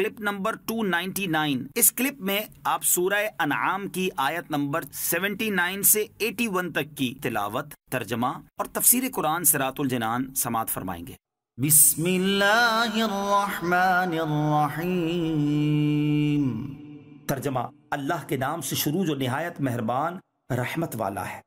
clip number 299 इस clip में आप सूरह अनाम की आयत नंबर 79 से 81 तक की तिलावत तर्जमा और तफसीर कुरान रातुल जनान समात फरमाएंगे तर्जमा अल्लाह के नाम से शुरू जो नहायत मेहरबान रहमत वाला है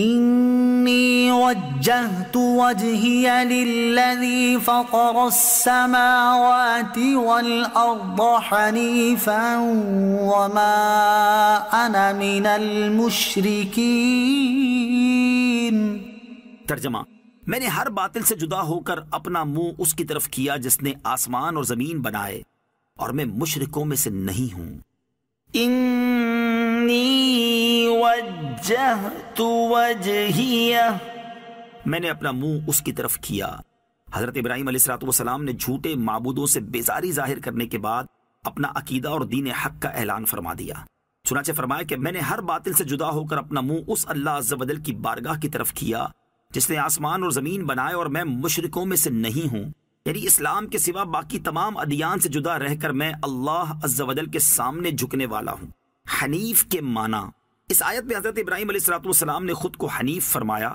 إني وجهت وجهي للذي فطر السماوات والأرض حنيفا وما أنا من المشركين ترجمة मैंने हर बातिल से जुदा होकर अपना मुंह उसकी तरफ किया जिसने आसमान और जमीन बनाए और मैं मुशरिकों में से नहीं हूं इन्नी मैंने अपना मुंह उसकी तरफ किया हजरत इब्राहिम सलाम ने झूठे माबूदों से बेजारी जाहिर करने के बाद अपना अकीदा और दीन हक का ऐलान फरमा दिया चुनाचे फरमाया कि मैंने हर बातिल से जुदा होकर अपना मुंह उस अल्लाह अज्जबदल की बारगाह की तरफ किया जिसने आसमान और जमीन बनाए और मैं मुशरकों में से नहीं हूँ यानी इस्लाम के सिवा बाकी तमाम अदियान से जुदा रहकर मैं अल्लाह अज्जवदल के सामने झुकने वाला हूँ हनीफ के माना इस आयत में हज़रत इब्राहिम सलाम ने खुद को हनीफ फरमाया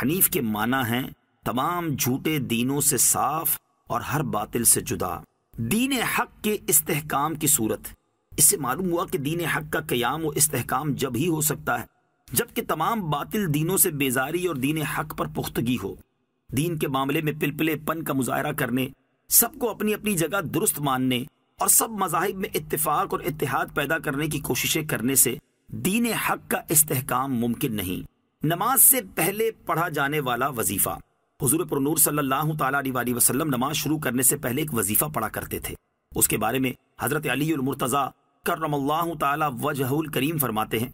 हनीफ के माना हैं तमाम झूठे दीनों से साफ और हर बातिल से जुदा दीन हक के इस्तेकाम की सूरत इससे मालूम हुआ कि दीन हक का क्याम व इस्तेकाम जब ही हो सकता है जबकि तमाम बातिल दीनों से बेजारी और दीन हक पर पुख्तगी हो दीन के मामले में पिलपिले पन का मुजाहरा करने सबको अपनी अपनी जगह दुरुस्त मानने और सब मजाहब में इतफाक और इतिहाद पैदा करने की कोशिशें करने से दीन हक का इस्तेहकाम मुमकिन नहीं नमाज से पहले पढ़ा जाने वाला वजीफा हजूर प्रनूर सल्लल्लाहु अलैहि वसल्लम नमाज शुरू करने से पहले एक वजीफा पढ़ा करते थे उसके बारे में हजरत अलीमरतज़ा करमल्लाहु ताला वजहुल करीम फरमाते हैं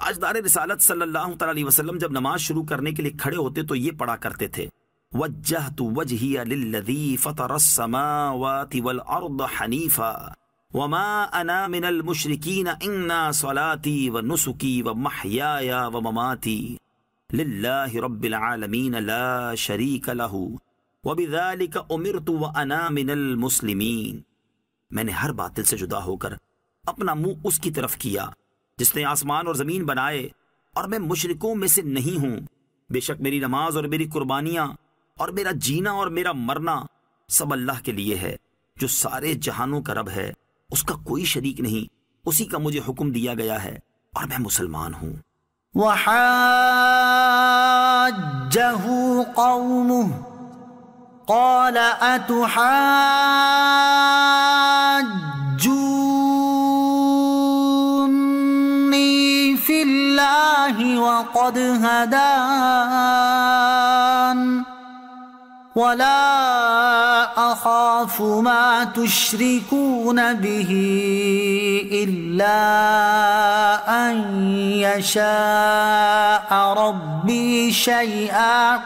ताजदार रिसालत सल्लल्लाहु अलैहि वसल्लम जब नमाज शुरू करने के लिए खड़े होते तो ये पढ़ा करते थे वजह तो वजही फतर हनीफा وما अना من المشركين इन्ना صلاتي ونسكي ومحياي ومماتي لله رب العالمين لا شريك له وبذلك शरीक लहू من المسلمين मैंने हर बातिल से जुदा होकर अपना मुंह उसकी तरफ किया जिसने आसमान और ज़मीन बनाए और मैं मुशरिकों में से नहीं हूं बेशक मेरी नमाज और मेरी कुर्बानियां और मेरा जीना और मेरा मरना सब अल्लाह के लिए है जो सारे जहानों का रब है उसका कोई शरीक नहीं उसी का मुझे हुक्म दिया गया है और मैं मुसलमान हूं فِي اللَّهِ وَقَدْ هَدَانِ ولا أخاف ما تشركون به إلا أن يشاء ربي شيئا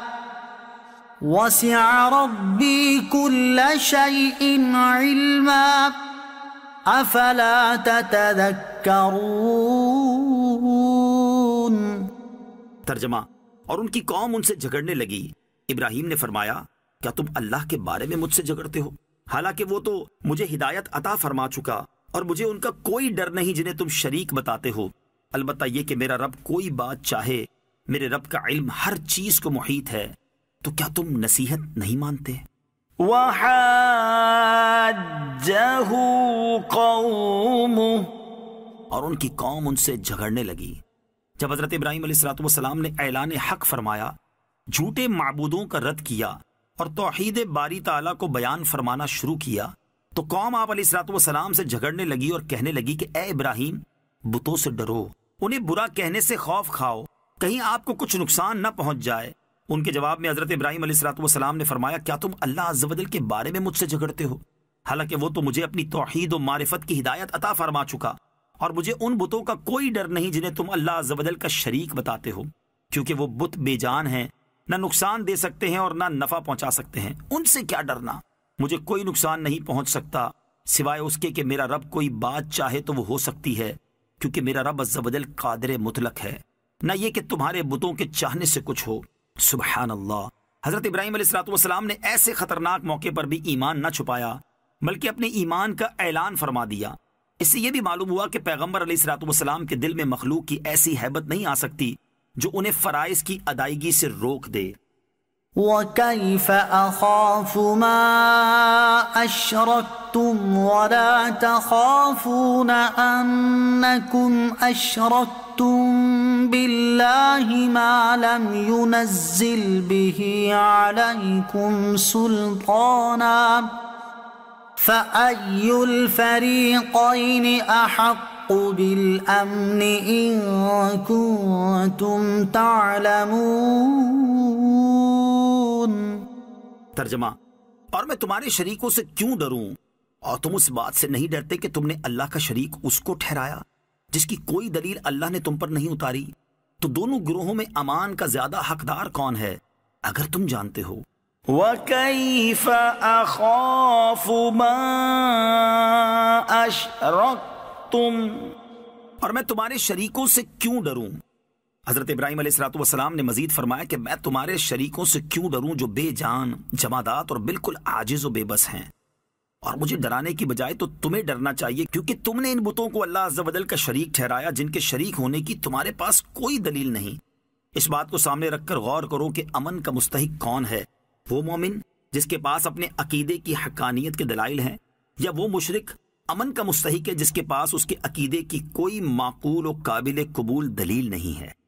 وسع ربي كل شيء علما أفلا تتذكرون ترجمة اور ان کی قوم ان سے جھگڑنے لگی ابراہیم نے فرمایا क्या तुम अल्लाह के बारे में मुझसे झगड़ते हो हालांकि वो तो मुझे हिदायत अता फरमा चुका और मुझे उनका कोई डर नहीं जिन्हें तुम शरीक बताते हो अलबत् ये कि मेरा रब कोई बात चाहे मेरे रब का इल्म हर चीज को मुहित है तो क्या तुम नसीहत नहीं मानते और उनकी कौम उनसे झगड़ने लगी जब हजरत इब्राहिम सलाम ने ऐलान हक फरमाया झूठे मबूदों का रद्द किया और तोहद बारी ताला को बयान फरमाना शुरू किया तो कौम आप सलाम से झगड़ने लगी और कहने लगी कि ए इब्राहिम बुतों से डरो उन्हें बुरा कहने से खौफ खाओ कहीं आपको कुछ नुकसान न पहुंच जाए उनके जवाब में हजरत इब्राहिम सलाम ने फरमाया क्या तुम अल्लाह अजबदल के बारे में मुझसे झगड़ते हो हालांकि वो तो मुझे अपनी तोहहीद और मारिफत की हिदायत अता फरमा चुका और मुझे उन बुतों का कोई डर नहीं जिन्हें तुम अल्लाह जबदल का शरीक बताते हो क्योंकि वो बुत बेजान हैं ना नुकसान दे सकते हैं और ना नफा पहुंचा सकते हैं उनसे क्या डरना मुझे कोई नुकसान नहीं पहुंच सकता सिवाय उसके कि मेरा रब कोई बात चाहे तो वो हो सकती है क्योंकि मेरा रब अज्जल कादर मुतलक है ना ये कि तुम्हारे बुतों के चाहने से कुछ हो सुबह अल्लाह हजरत इब्राहिम सलाम ने ऐसे खतरनाक मौके पर भी ईमान न छुपाया बल्कि अपने ईमान का ऐलान फरमा दिया इससे यह भी मालूम हुआ कि पैगम्बर सलाम के दिल में मखलूक की ऐसी हैबत नहीं आ सकती جو انہیں فرائض کی ادائیگی سے روک دے وكيف أخاف ما أشركتم ولا تخافون أنكم أشركتم بالله ما لم ينزل به عليكم سلطانا فأي الفريقين أحق तर्जमा और मैं तुम्हारे शरीकों से क्यों डरू और तुम उस बात से नहीं डरते कि तुमने अल्लाह का शरीक उसको ठहराया जिसकी कोई दलील अल्लाह ने तुम पर नहीं उतारी तो दोनों ग्रोहों में अमान का ज्यादा हकदार कौन है अगर तुम जानते हो وكيف أخاف ما أشركتم तुम और मैं तुम्हारे शरीकों से क्यों डरूं हजरत इब्राहिम सलाम ने मजीद फरमाया कि मैं तुम्हारे शरीकों से क्यों डरूं जो बेजान जमादात और बिल्कुल आजिज और बेबस हैं और मुझे डराने की बजाय तो तुम्हें डरना चाहिए क्योंकि तुमने इन बुतों को अल्लाह अजल का शरीक ठहराया जिनके शरीक होने की तुम्हारे पास कोई दलील नहीं इस बात को सामने रखकर गौर करो कि अमन का मुस्तक कौन है वो मोमिन जिसके पास अपने अकीदे की हकानियत के दलाइल हैं या वो मुशरक अमन का मुस्तक है जिसके पास उसके अकीदे की कोई माकूल और काबिल कबूल दलील नहीं है